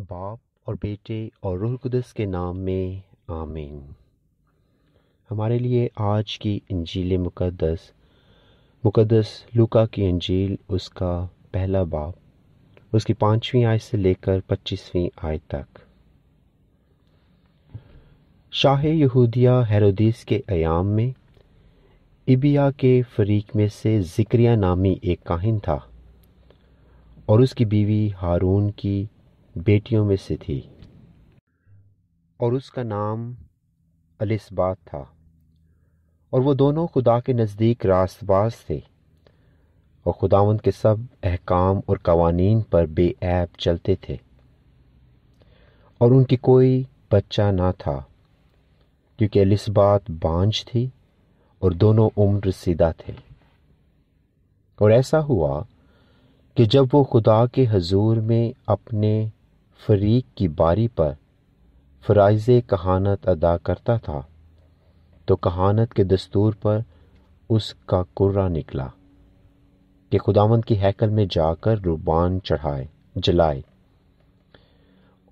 बाप और बेटे और रूह कुदस के नाम में आमीन हमारे लिए आज की इंजील मुकद्दस मुकद्दस लुका की इंजील उसका पहला बाप उसकी पाँचवीं आय से लेकर पच्चीसवीं आय तक शाह यहूदिया हेरोदीस के अयाम में इबिया के फरीक में से जिक्रिया नामी एक काहिन था और उसकी बीवी हारून की बेटियों में से थी और उसका नाम अलिसबात था और वो दोनों खुदा के नज़दीक रास्तबाज थे और खुदावंद के सब अहकाम और कवानीन पर बेऐब चलते थे और उनकी कोई बच्चा ना था क्योंकि एलिसबात बांझ थी और दोनों उम्र सीधा थे और ऐसा हुआ कि जब वो खुदा के हजूर में अपने फरीक की बारी पर फ़राइज़ कहानत अदा करता था तो कहानत के दस्तूर पर उसका कुर्रा निकला कि खुदावंद की हैकल में जाकर रुबान चढ़ाए जलाए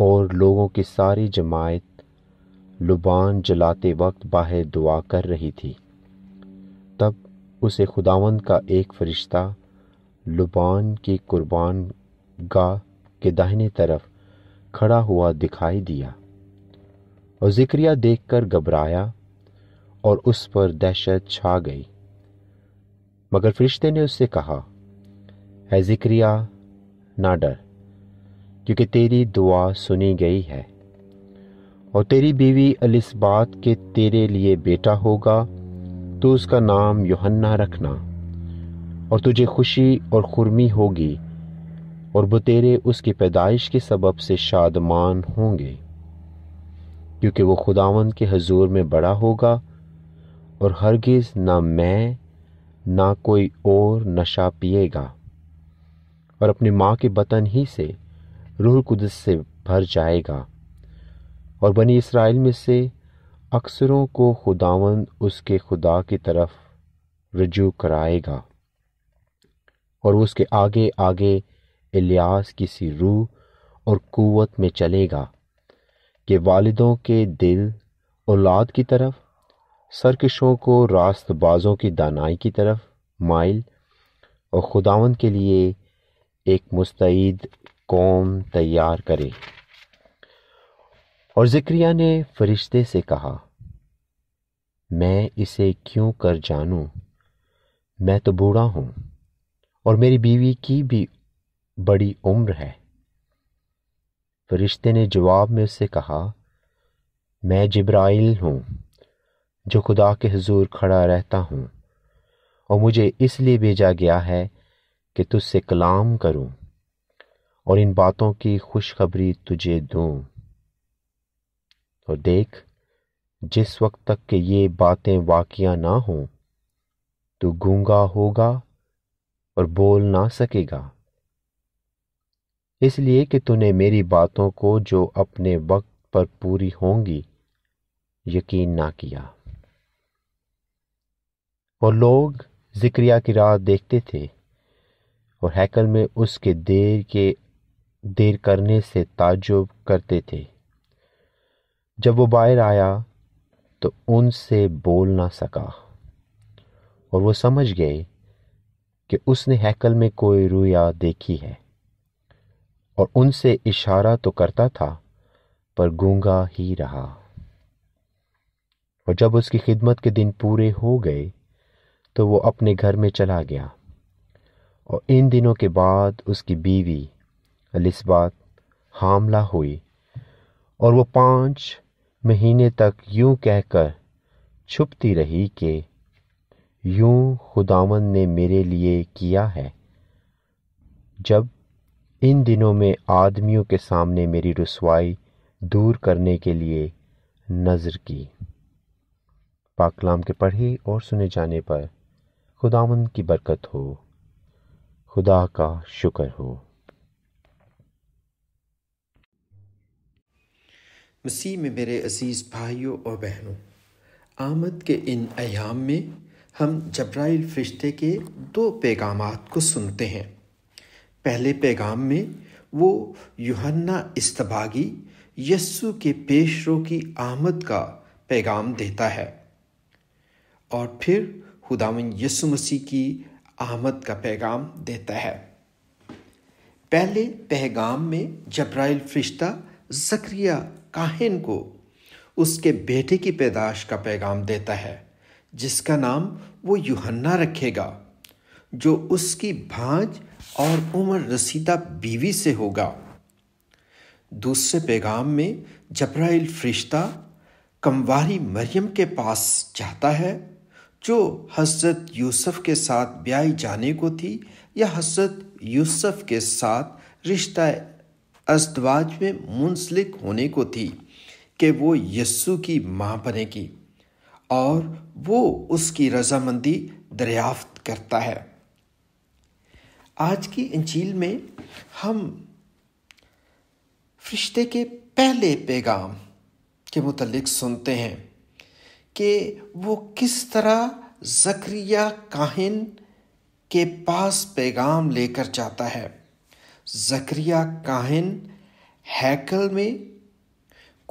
और लोगों की सारी जमायत लुबान जलाते वक्त बाहर दुआ कर रही थी तब उसे खुदावंद का एक फ़रिश्ता लुबान की कुर्बान गाह के दाहिने तरफ खड़ा हुआ दिखाई दिया और जिक्रिया देखकर घबराया और उस पर दहशत छा गई मगर फरिश्ते ने उससे कहा है जिक्रिया ना डर क्योंकि तेरी दुआ सुनी गई है और तेरी बीवी अलिसबात के तेरे लिए बेटा होगा तो उसका नाम योहन्ना रखना और तुझे खुशी और खुरमी होगी और बतेरे उसकी पैदाइश के सबब से शादमान होंगे क्योंकि वो खुदावंद के हजूर में बड़ा होगा और हरगिज़ ना मैं ना कोई और नशा पिएगा और अपनी माँ के बतन ही से रूह कुदस से भर जाएगा और बनी इसराइल में से अक्सरों को खुदावंद उसके खुदा की तरफ रजू कराएगा और उसके आगे आगे इलियास किसी रूह और क़ुवत में चलेगा कि वालदों के दिल औलाद की तरफ सरकशों को रास्तबाजों की दानाई की तरफ माइल और खुदावन के लिए एक मुस्तैद कौम तैयार करे और जिक्रिया ने फरिश्ते से कहा मैं इसे क्यों कर जानूं मैं तो बूढ़ा हूँ और मेरी बीवी की भी बड़ी उम्र है फरिश्ते ने जवाब में उससे कहा मैं जब्राइल हूँ जो खुदा के हजूर खड़ा रहता हूँ और मुझे इसलिए भेजा गया है कि तुझसे कलाम करूँ और इन बातों की खुशखबरी तुझे दूँ और देख जिस वक्त तक कि ये बातें वाकिया ना हों तो गूंगा होगा और बोल ना सकेगा इसलिए कि तूने मेरी बातों को जो अपने वक्त पर पूरी होंगी यकीन ना किया और लोग जिक्रिया की राह देखते थे और हैकल में उसके देर के देर करने से ताजुब करते थे जब वो बाहर आया तो उनसे बोल ना सका और वो समझ गए कि उसने हैकल में कोई रुया देखी है और उनसे इशारा तो करता था पर गूंगा ही रहा और जब उसकी खिदमत के दिन पूरे हो गए तो वो अपने घर में चला गया और इन दिनों के बाद उसकी बीवी अलिस्बात हामला हुई और वो पाँच महीने तक यूं कहकर छुपती रही कि यूं खुदावन ने मेरे लिए किया है जब इन दिनों में आदमियों के सामने मेरी रसवाई दूर करने के लिए नज़र की पाकलाम के पढ़े और सुने जाने पर खुदावन की बरकत हो खुदा का शुक्र हो मसीह में मेरे अजीज़ भाइयों और बहनों आमद के इन अयाम में हम जब्राइल फरिश्ते के दो पैगाम को सुनते हैं पहले पैगाम में वो यूहन्ना इस्तबागी यस्सु के पेशरो की आमद का पैगाम देता है और फिर खुदावन यस्सु मसीह की आमद का पैगाम देता है पहले पैगाम में जब्राइल फरिश्ता जक्रिया काहिन को उसके बेटे की पैदाश का पैगाम देता है जिसका नाम वो यूहन्ना रखेगा जो उसकी भांज और उम्र रसीदा बीवी से होगा दूसरे पैगाम में जब्राइल फरिश्ता कमवारी मरियम के पास जाता है जो हजरत यूसुफ के साथ ब्याई जाने को थी या हजरत यूसुफ के साथ रिश्ता अजदवाज में मुंसलिक होने को थी कि वो यस्सु की माँ बनेगी और वो उसकी रजामंदी दरियाफ्त करता है आज की इंजील में हम फरिश्ते के पहले पैगाम के मुतलक सुनते हैं कि वो किस तरह जक्रिया काहिन के पास पैगाम लेकर जाता है जक्रिया काहिन हैकल में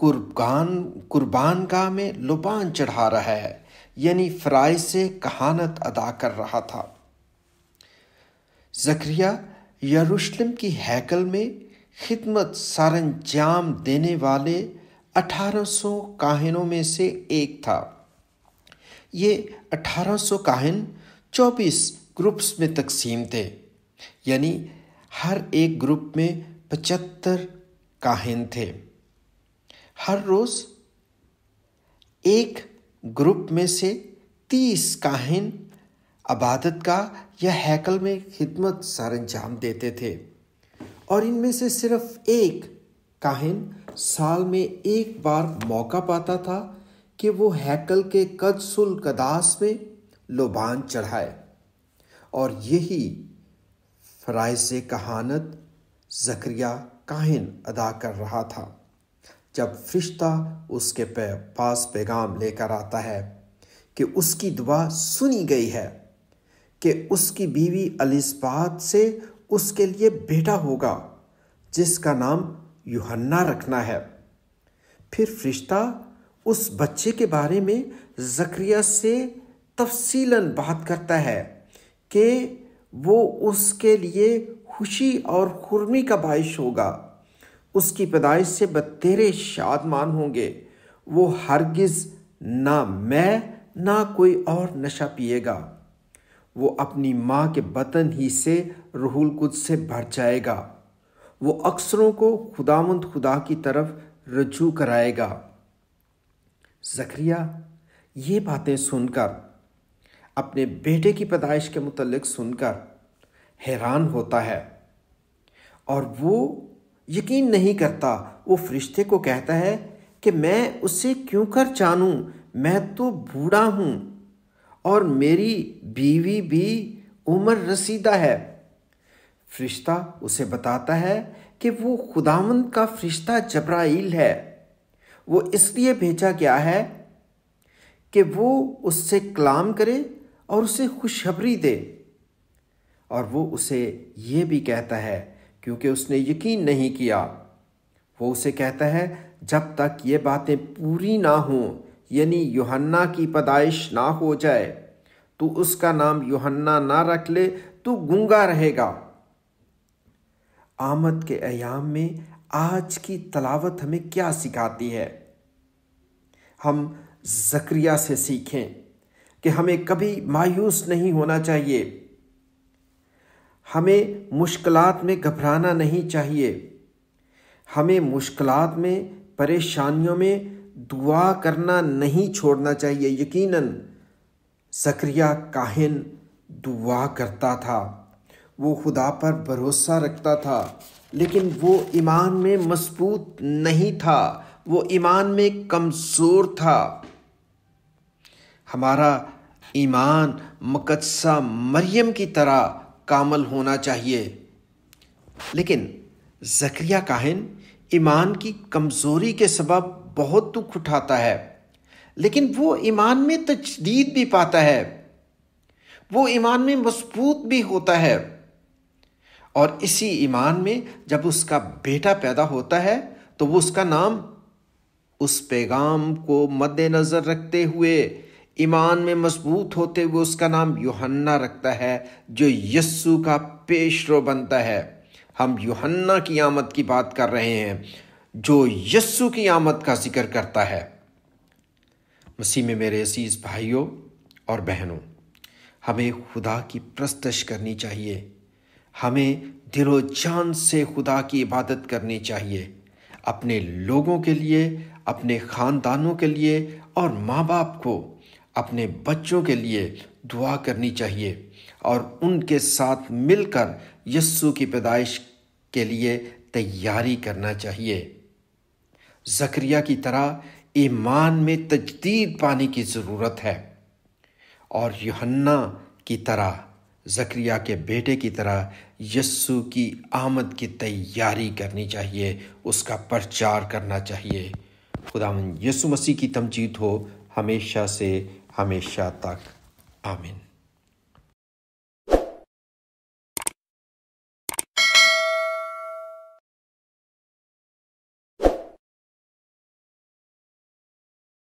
कुर्बान कुर्बानगाह में लुबान चढ़ा रहा है यानी फ्राई से कहानत अदा कर रहा था जखरिया यरूशलेम की हैकल में खिदमत सारंजाम देने वाले 1800 काहिनों में से एक था ये 1800 काहिन 24 ग्रुप्स में तकसीम थे यानी हर एक ग्रुप में 75 काहिन थे हर रोज़ एक ग्रुप में से 30 काहिन अबादत का या हैकल में खिदमत सर अंजाम देते थे और इनमें से सिर्फ एक काहिन साल में एक बार मौका पाता था कि वो हैकल के कदसुल कदास में लोबान चढ़ाए और यही फ़राइज कहानत जक्रिया काहिन अदा कर रहा था जब फरिश्ता उसके पे पास पैगाम लेकर आता है कि उसकी दुआ सुनी गई है कि उसकी बीवी अलिसबात से उसके लिए बेटा होगा जिसका नाम यूहन्ना रखना है फिर फरिश्ता उस बच्चे के बारे में जक्रिया से तफसीलन बात करता है कि वो उसके लिए खुशी और खुरमी का बाइश होगा उसकी पैदाइश से बतेरे शादमान होंगे वो हरगिज़ ना मैं ना कोई और नशा पिएगा वो अपनी माँ के बतन ही से रहुल कुद से भर जाएगा वो अक्सरों को खुदामंद खुदा की तरफ रजू कराएगा जखरिया ये बातें सुनकर अपने बेटे की पैदाइश के मुतलक सुनकर हैरान होता है और वो यकीन नहीं करता वो फरिश्ते को कहता है कि मैं उसे क्यों कर जानूँ मैं तो बूढ़ा हूँ और मेरी बीवी भी उम्र रसीदा है फरिश्ता उसे बताता है कि वो खुदावंद का फरिश्ता जब्राइल है वो इसलिए भेजा गया है कि वो उससे कलाम करे और उसे खुशखबरी दे और वो उसे ये भी कहता है क्योंकि उसने यकीन नहीं किया वो उसे कहता है जब तक ये बातें पूरी ना हों यानी योहन्ना की पैदाइश ना हो जाए तू तो उसका नाम योहन्ना ना रख ले तो गूंगा रहेगा आमद के अयाम में आज की तलावत हमें क्या सिखाती है हम जक्रिया से सीखें कि हमें कभी मायूस नहीं होना चाहिए हमें मुश्किलात में घबराना नहीं चाहिए हमें मुश्किलात में परेशानियों में दुआ करना नहीं छोड़ना चाहिए यकीनन सक्रिया काहिन दुआ करता था वो खुदा पर भरोसा रखता था लेकिन वो ईमान में मजबूत नहीं था वो ईमान में कमज़ोर था हमारा ईमान मकदसा मरियम की तरह कामल होना चाहिए लेकिन जक्रिया काहिन ईमान की कमज़ोरी के सबब बहुत दुख उठाता है लेकिन वो ईमान में तजदीद भी पाता है वो ईमान में मजबूत भी होता है और इसी ईमान में जब उसका बेटा पैदा होता है तो वो उसका नाम उस पैगाम को मद्देनज़र रखते हुए ईमान में मजबूत होते हुए उसका नाम यूहन्ना रखता है जो यस्सु का पेशरो बनता है हम यूहन्ना की आमद की बात कर रहे हैं जो यस्सु की आमद का जिक्र करता है मसीह में मेरे असीज भाइयों और बहनों हमें खुदा की प्रस्तश करनी चाहिए हमें दिलो जान से खुदा की इबादत करनी चाहिए अपने लोगों के लिए अपने ख़ानदानों के लिए और माँ बाप को अपने बच्चों के लिए दुआ करनी चाहिए और उनके साथ मिलकर यस्सु की पैदाइश के लिए तैयारी करना चाहिए जक्रिया की तरह ईमान में तजदीद पाने की ज़रूरत है और यहन्ना की तरह जक्रिया के बेटे की तरह यस्सु की आमद की तैयारी करनी चाहिए उसका प्रचार करना चाहिए खुदा यसु मसीह की तमजीद हो हमेशा से हमेशा तक आमिन